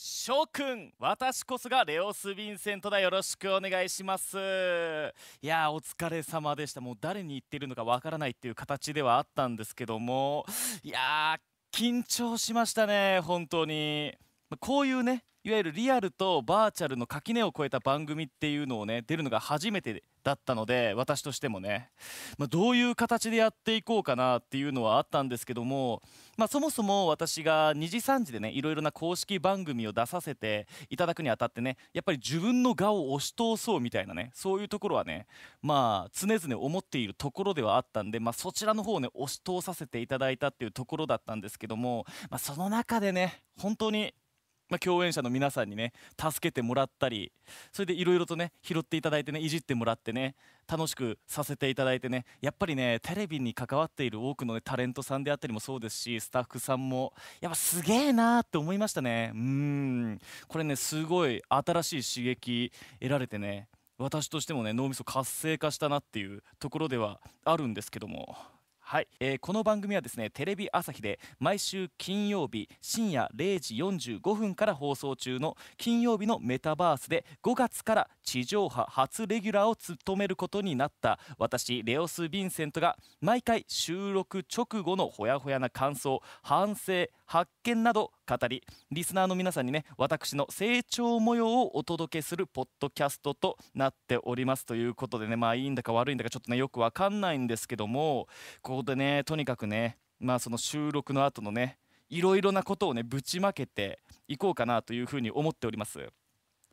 諸君私こそがレオス・ヴィンセントだよろしくお願いしますいやお疲れ様でしたもう誰に言ってるのかわからないっていう形ではあったんですけどもいや緊張しましたね本当にこういうねいわゆるリアルとバーチャルの垣根を越えた番組っていうのをね出るのが初めてだったので私としてもね、まあ、どういう形でやっていこうかなっていうのはあったんですけども、まあ、そもそも私が2時3時でねいろいろな公式番組を出させていただくにあたってねやっぱり自分の画を押し通そうみたいなねそういうところはねまあ常々思っているところではあったんで、まあ、そちらの方をね押し通させていただいたっていうところだったんですけども、まあ、その中でね本当にまあ、共演者の皆さんにね助けてもらったりそれでいろいろとね拾っていただいてねいじってもらってね楽しくさせていただいてねやっぱりねテレビに関わっている多くの、ね、タレントさんであったりもそうですしスタッフさんもやっぱすげえなーって思いましたねうんこれねすごい新しい刺激得られてね私としてもね脳みそ活性化したなっていうところではあるんですけども。はい、えー、この番組はですねテレビ朝日で毎週金曜日深夜0時45分から放送中の金曜日のメタバースで5月から地上波初レギュラーを務めることになった私レオス・ヴィンセントが毎回収録直後のほやほやな感想反省発見など語りリスナーの皆さんにね私の成長模様をお届けするポッドキャストとなっておりますということでねまあいいんだか悪いんだかちょっとねよくわかんないんですけどもここでねとにかくねまあその収録の後のねいろいろなことをねぶちまけていこうかなというふうに思っております。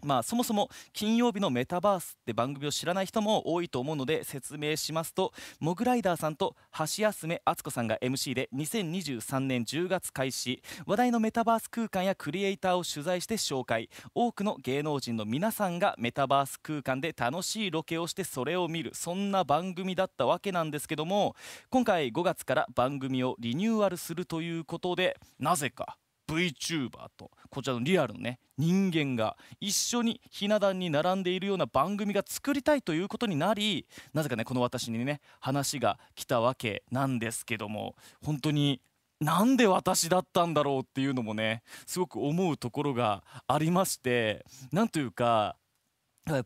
まあ、そもそも金曜日のメタバースって番組を知らない人も多いと思うので説明しますとモグライダーさんと橋休め敦子さんが MC で2023年10月開始話題のメタバース空間やクリエイターを取材して紹介多くの芸能人の皆さんがメタバース空間で楽しいロケをしてそれを見るそんな番組だったわけなんですけども今回5月から番組をリニューアルするということでなぜか VTuber とこちらのリアルのね人間が一緒にひな壇に並んでいるような番組が作りたいということになりなぜかねこの私にね話が来たわけなんですけども本当になんで私だったんだろうっていうのもねすごく思うところがありましてなんというか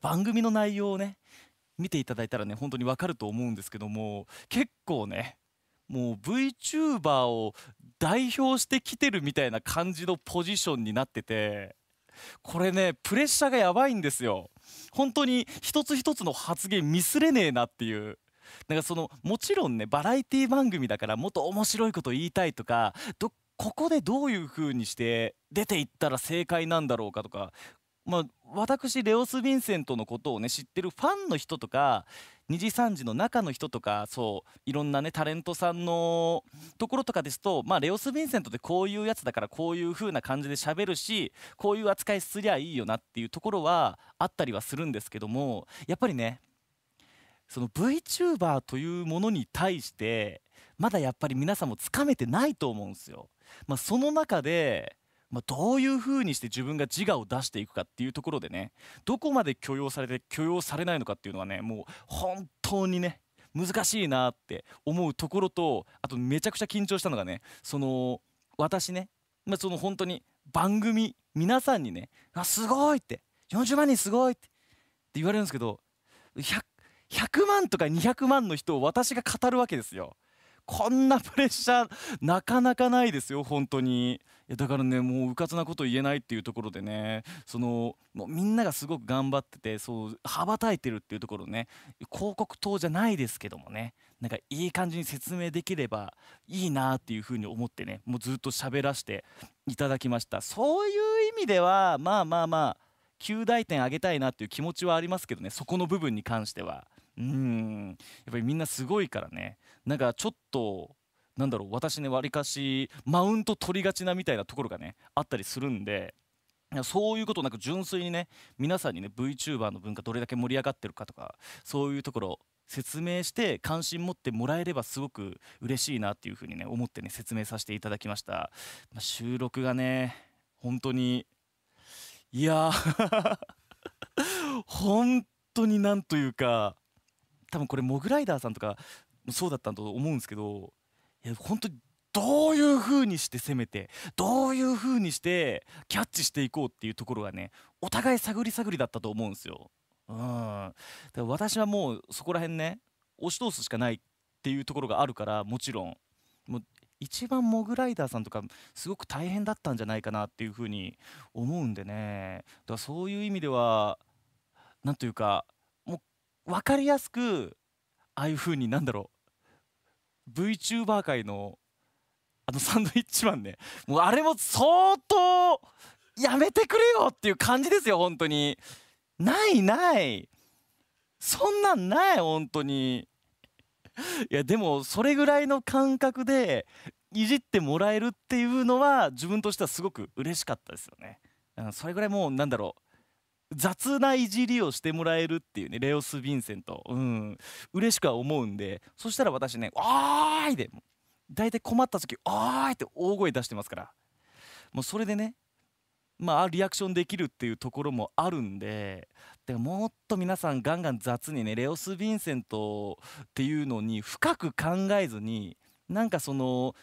番組の内容をね見ていただいたらね本当にわかると思うんですけども結構ねもう VTuber を代表してきてるみたいな感じのポジションになっててこれねプレッシャーがやばいんですよ本当に一つ一つの発言ミスれねえなっていうなんかそのもちろんねバラエティ番組だからもっと面白いこと言いたいとかどここでどういう風にして出ていったら正解なんだろうかとかまあ、私レオス・ヴィンセントのことをね知ってるファンの人とか2次3次の中の人とかそういろんなねタレントさんのところとかですと、まあ、レオス・ヴィンセントってこういうやつだからこういう風な感じでしゃべるしこういう扱いすりゃいいよなっていうところはあったりはするんですけどもやっぱりねその VTuber というものに対してまだやっぱり皆さんもつかめてないと思うんですよ。まあ、その中でまあ、どういうふうにして自分が自我を出していくかっていうところでねどこまで許容されて許容されないのかっていうのはねもう本当にね難しいなって思うところとあとめちゃくちゃ緊張したのがねその私ね、まあ、その本当に番組皆さんにね「あすごい!」って「40万人すごい!」って言われるんですけど 100, 100万とか200万の人を私が語るわけですよ。こんなプレッシャーなかなかないですよ本当に。だからねもううかつなこと言えないっていうところでねそのもうみんながすごく頑張っててそう羽ばたいてるっていうところね広告塔じゃないですけどもねなんかいい感じに説明できればいいなっていうふうに思ってねもうずっと喋らせていただきましたそういう意味ではまあまあまあ9大点あげたいなっていう気持ちはありますけどねそこの部分に関しては。うんやっぱりみんなすごいからねなんかちょっとなんだろう私ねわりかしマウント取りがちなみたいなところがねあったりするんでそういうことなく純粋にね皆さんにね VTuber の文化どれだけ盛り上がってるかとかそういうところ説明して関心持ってもらえればすごく嬉しいなっていうふうにね思ってね説明させていただきました、まあ、収録がね本当にいや 本当になんというか多分これモグライダーさんとかそうだったと思うんですけどいや本当にどういう風にして攻めてどういう風にしてキャッチしていこうっていうところがねお互い探り探りだったと思うんですよ。うん、だから私はもうそこら辺ね押し通すしかないっていうところがあるからもちろんもう一番モグライダーさんとかすごく大変だったんじゃないかなっていう風に思うんでねだからそういう意味では何というか分かりやすくああいうふうになんだろう VTuber 界のあのサンドイッチマンねもうあれも相当やめてくれよっていう感じですよ本当にないないそんなんない本当にいやでもそれぐらいの感覚でいじってもらえるっていうのは自分としてはすごく嬉しかったですよね、うん、それぐらいもうなんだろう雑ないじりをしてもらえるっていうねレオス・ヴィンセントうん嬉しくは思うんでそしたら私ね「おーい!」で大体困った時「おーい!」って大声出してますからもうそれでねまあリアクションできるっていうところもあるんででもっと皆さんガンガン雑にねレオス・ヴィンセントっていうのに深く考えずになんかその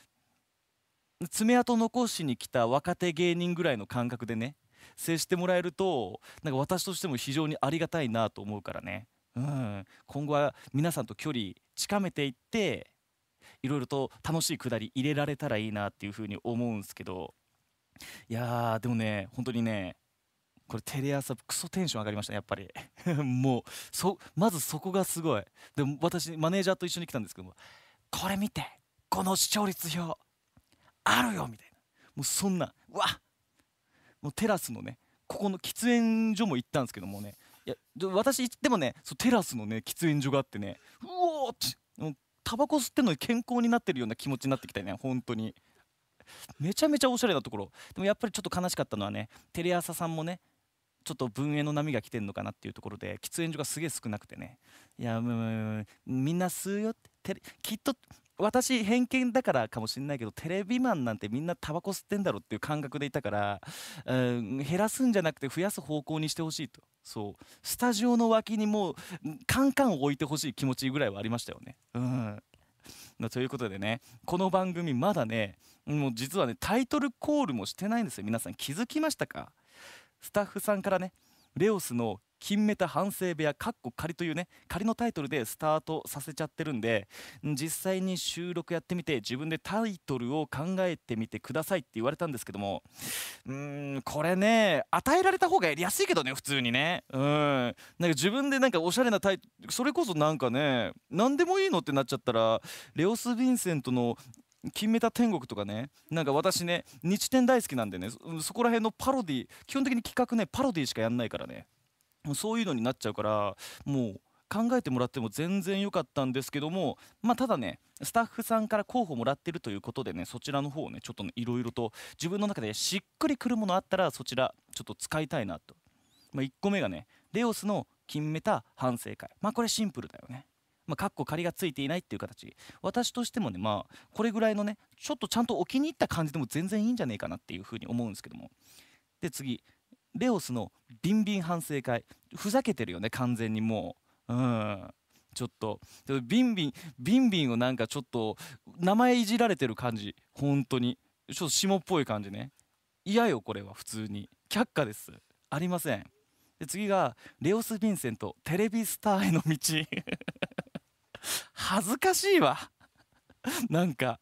爪痕残しに来た若手芸人ぐらいの感覚でね接してもらえるとなんか私としても非常にありがたいなと思うからね、うん、今後は皆さんと距離近めていっていろいろと楽しいくだり入れられたらいいなっていうふうに思うんですけどいやーでもね本当にねこれテレ朝クソテンション上がりましたねやっぱり もうそまずそこがすごいでも私マネージャーと一緒に来たんですけどもこれ見てこの視聴率表あるよみたいなもうそんなうわのテラスのねここの喫煙所も行ったんですけどもねいや私でもねそうテラスのね喫煙所があってねうおーってタバコ吸ってんのに健康になってるような気持ちになってきたね本当にめちゃめちゃおしゃれなところでもやっぱりちょっと悲しかったのはねテレ朝さんもねちょっと文営の波が来てるのかなっていうところで喫煙所がすげえ少なくてねいやみんな吸うよってきっと私偏見だからかもしれないけどテレビマンなんてみんなタバコ吸ってんだろっていう感覚でいたから、うん、減らすんじゃなくて増やす方向にしてほしいとそうスタジオの脇にもうカンカン置いてほしい気持ちぐらいはありましたよね。うんということでねこの番組まだねもう実はねタイトルコールもしてないんですよ皆さん気づきましたかスタッフさんからねレオスの金メタ反省部屋かっこ仮というね仮のタイトルでスタートさせちゃってるんで実際に収録やってみて自分でタイトルを考えてみてくださいって言われたんですけどもうーんこれね与えられた方がやりやすいけどね普通にねうんなんか自分でなんかおしゃれなタイトルそれこそなんかね何でもいいのってなっちゃったらレオス・ヴィンセントの金メタ天国とかねなんか私ね日天大好きなんでねそこら辺のパロディ基本的に企画ねパロディしかやんないからねそういうのになっちゃうからもう考えてもらっても全然良かったんですけども、まあ、ただねスタッフさんから候補もらってるということでねそちらの方をねちょっとねいろいろと自分の中でしっくりくるものあったらそちらちょっと使いたいなと、まあ、1個目がねレオスの金メタ反省会まあこれシンプルだよねまあ、かっこ仮がついていないっていう形私としてもねまあこれぐらいのねちょっとちゃんとお気に入った感じでも全然いいんじゃねえかなっていうふうに思うんですけどもで次レオスのビンビン反省会ふざけてるよね完全にもううんちょっとビンビンビンビンをなんかちょっと名前いじられてる感じ本当にちょっと下っぽい感じね嫌よこれは普通に却下ですありませんで次がレオス・ヴィンセントテレビスターへの道恥ずかしいわなんか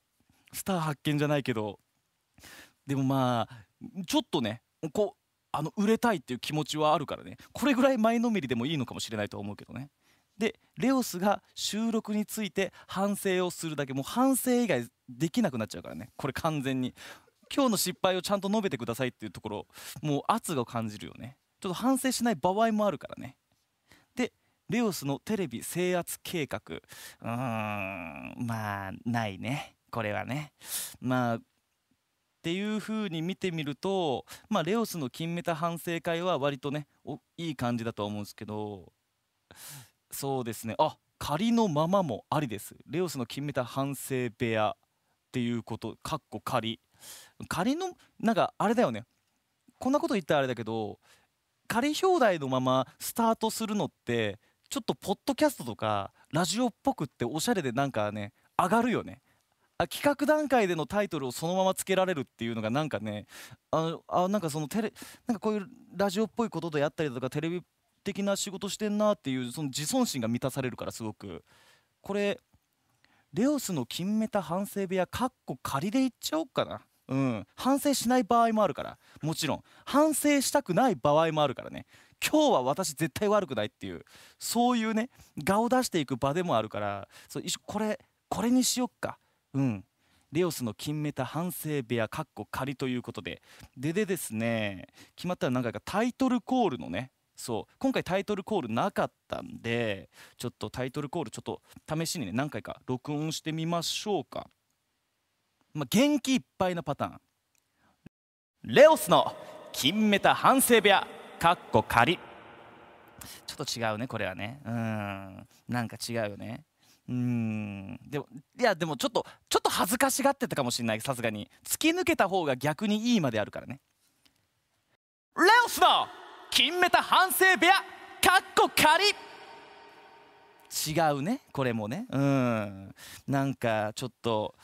スター発見じゃないけどでもまあちょっとねこあの売れたいっていう気持ちはあるからねこれぐらい前のめりでもいいのかもしれないと思うけどねでレオスが収録について反省をするだけもう反省以外できなくなっちゃうからねこれ完全に今日の失敗をちゃんと述べてくださいっていうところもう圧が感じるよねちょっと反省しない場合もあるからねでレオスのテレビ制圧計画うーんまあないねこれはねまあっていう風に見てみると、まあ、レオスの金メタ反省会は割とねいい感じだとは思うんですけどそうですねあ仮のままもありですレオスの金メタ反省部屋っていうことかっこ仮仮のなんかあれだよねこんなこと言ったらあれだけど仮表題のままスタートするのってちょっとポッドキャストとかラジオっぽくっておしゃれでなんかね上がるよね企画段階でのタイトルをそのままつけられるっていうのがなんかねああなんかそのテレなんかこういうラジオっぽいことでやったりだとかテレビ的な仕事してんなっていうその自尊心が満たされるからすごくこれレオスの金メタ反省部屋かっこ仮でいっちゃおうかなうん反省しない場合もあるからもちろん反省したくない場合もあるからね今日は私絶対悪くないっていうそういうね顔出していく場でもあるからそうこれこれにしよっかうん、レオスの金メタ反省部屋、かっこ仮ということで、ででですね、決まったら何回かタイトルコールのね、そう、今回タイトルコールなかったんで、ちょっとタイトルコール、ちょっと試しにね、何回か録音してみましょうか。まあ、元気いっぱいなパターン。レオスの金メタ反省部屋、かっこ仮。ちょっと違うね、これはね。うん、なんか違うよね。うんでもいやでもちょっとちょっと恥ずかしがってたかもしれないさすがに突き抜けた方が逆にいいまであるからねレオスの金メタ反省部屋かっこ仮違うねこれもねうんなんかちょっと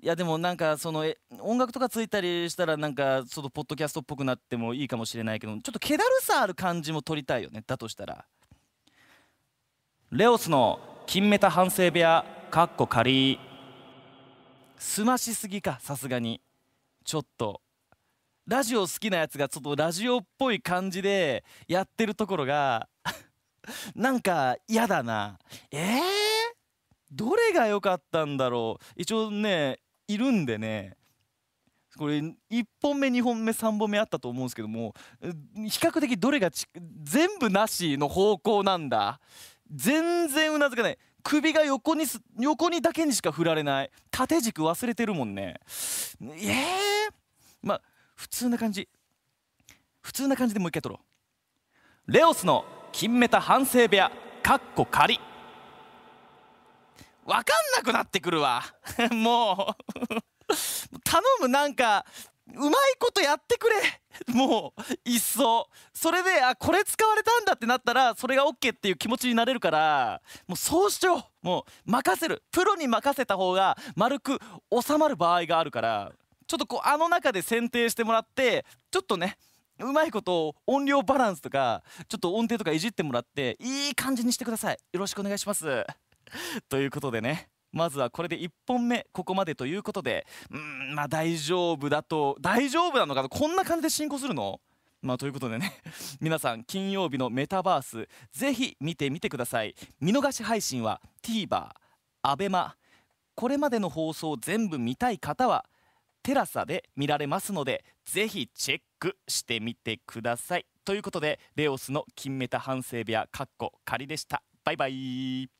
いやでもなんかその音楽とかついたりしたらなんかそのポッドキャストっぽくなってもいいかもしれないけどちょっと気だるさある感じも撮りたいよねだとしたらレオスの金メタ反省部屋かっこ仮すましすぎかさすがにちょっとラジオ好きなやつがちょっとラジオっぽい感じでやってるところが なんか嫌だなえー、どれが良かったんだろう一応ねいるんでねこれ1本目2本目3本目あったと思うんですけども比較的どれが全部なしの方向なんだ全然うなずかない首が横にす横にだけにしか振られない縦軸忘れてるもんねええー、まあ普通な感じ普通な感じでもう一回撮ろうレオスの金メタ反省部屋かっこ仮わかんなくなってくるわ もう 頼むなんかうまいことやってくれ もういっそそれであこれ使われたんだってなったらそれが OK っていう気持ちになれるからもうそうしようもう任せるプロに任せた方が丸く収まる場合があるからちょっとこうあの中で選定してもらってちょっとねうまいこと音量バランスとかちょっと音程とかいじってもらっていい感じにしてくださいよろしくお願いしますということでねまずはこれで1本目ここまでということでうんまあ大丈夫だと大丈夫なのかとこんな感じで進行するのまあということでね 皆さん金曜日のメタバースぜひ見てみてください見逃し配信は TVer、ABEMA これまでの放送全部見たい方はテラサで見られますのでぜひチェックしてみてくださいということでレオスの金メタ反省部屋かっこ仮でしたバイバイ